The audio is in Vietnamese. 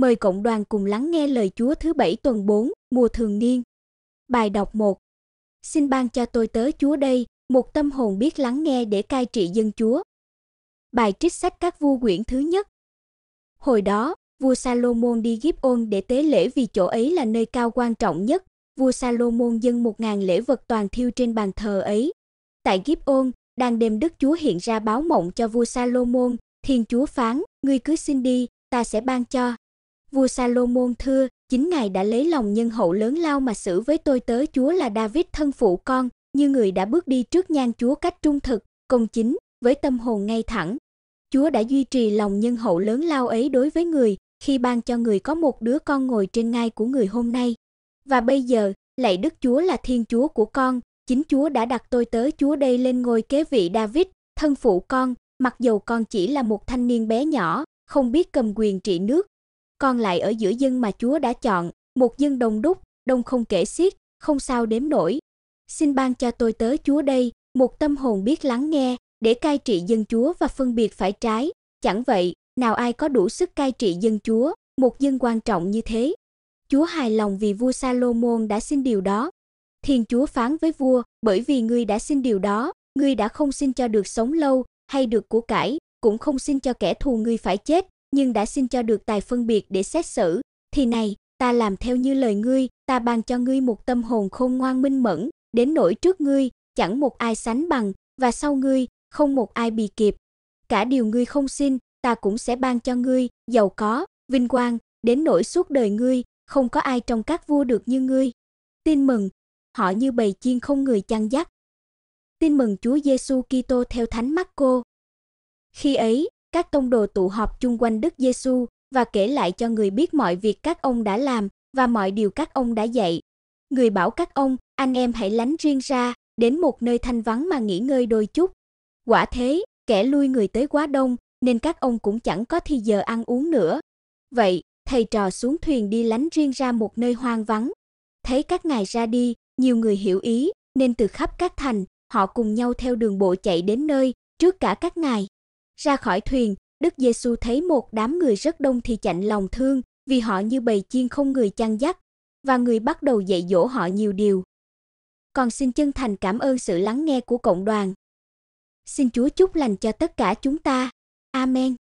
Mời cộng đoàn cùng lắng nghe lời Chúa thứ bảy tuần 4, mùa thường niên. Bài đọc 1. Xin ban cho tôi tới Chúa đây, một tâm hồn biết lắng nghe để cai trị dân Chúa. Bài trích sách các vua quyển thứ nhất. Hồi đó, vua Salomon đi ôn để tế lễ vì chỗ ấy là nơi cao quan trọng nhất. Vua Salomon dâng một ngàn lễ vật toàn thiêu trên bàn thờ ấy. Tại ôn đang đêm Đức Chúa hiện ra báo mộng cho vua Salomon, Thiên Chúa phán, ngươi cứ xin đi, ta sẽ ban cho, vua Salomon thưa, chính ngài đã lấy lòng nhân hậu lớn lao mà xử với tôi tớ chúa là David thân phụ con, như người đã bước đi trước nhan chúa cách trung thực, công chính, với tâm hồn ngay thẳng. Chúa đã duy trì lòng nhân hậu lớn lao ấy đối với người, khi ban cho người có một đứa con ngồi trên ngai của người hôm nay. Và bây giờ, lạy Đức Chúa là Thiên Chúa của con, chính Chúa đã đặt tôi tới Chúa đây lên ngôi kế vị David, thân phụ con, mặc dầu con chỉ là một thanh niên bé nhỏ, không biết cầm quyền trị nước, còn lại ở giữa dân mà Chúa đã chọn, một dân đông đúc, đông không kể xiết, không sao đếm nổi. Xin ban cho tôi tớ Chúa đây, một tâm hồn biết lắng nghe, để cai trị dân Chúa và phân biệt phải trái, chẳng vậy, nào ai có đủ sức cai trị dân Chúa, một dân quan trọng như thế. Chúa hài lòng vì vua Salomon đã xin điều đó. Thiên Chúa phán với vua, bởi vì ngươi đã xin điều đó, ngươi đã không xin cho được sống lâu hay được của cải, cũng không xin cho kẻ thù ngươi phải chết, nhưng đã xin cho được tài phân biệt để xét xử, thì này, ta làm theo như lời ngươi, ta ban cho ngươi một tâm hồn khôn ngoan minh mẫn, đến nỗi trước ngươi, chẳng một ai sánh bằng, và sau ngươi, không một ai bị kịp. Cả điều ngươi không xin, ta cũng sẽ ban cho ngươi, giàu có, vinh quang, đến nỗi suốt đời ngươi, không có ai trong các vua được như ngươi. Tin mừng, họ như bầy chiên không người chăn dắt. Tin mừng Chúa Giêsu Kitô theo Thánh Marco. Khi ấy, các tông đồ tụ họp chung quanh Đức Giêsu và kể lại cho người biết mọi việc các ông đã làm và mọi điều các ông đã dạy. Người bảo các ông, anh em hãy lánh riêng ra, đến một nơi thanh vắng mà nghỉ ngơi đôi chút. Quả thế, kẻ lui người tới quá đông, nên các ông cũng chẳng có thì giờ ăn uống nữa. Vậy, thầy trò xuống thuyền đi lánh riêng ra một nơi hoang vắng. Thấy các ngài ra đi, nhiều người hiểu ý, nên từ khắp các thành, họ cùng nhau theo đường bộ chạy đến nơi, trước cả các ngài. Ra khỏi thuyền, Đức Giêsu thấy một đám người rất đông thì chạnh lòng thương, vì họ như bầy chiên không người chăn dắt, và người bắt đầu dạy dỗ họ nhiều điều. Còn xin chân thành cảm ơn sự lắng nghe của cộng đoàn. Xin Chúa chúc lành cho tất cả chúng ta. Amen.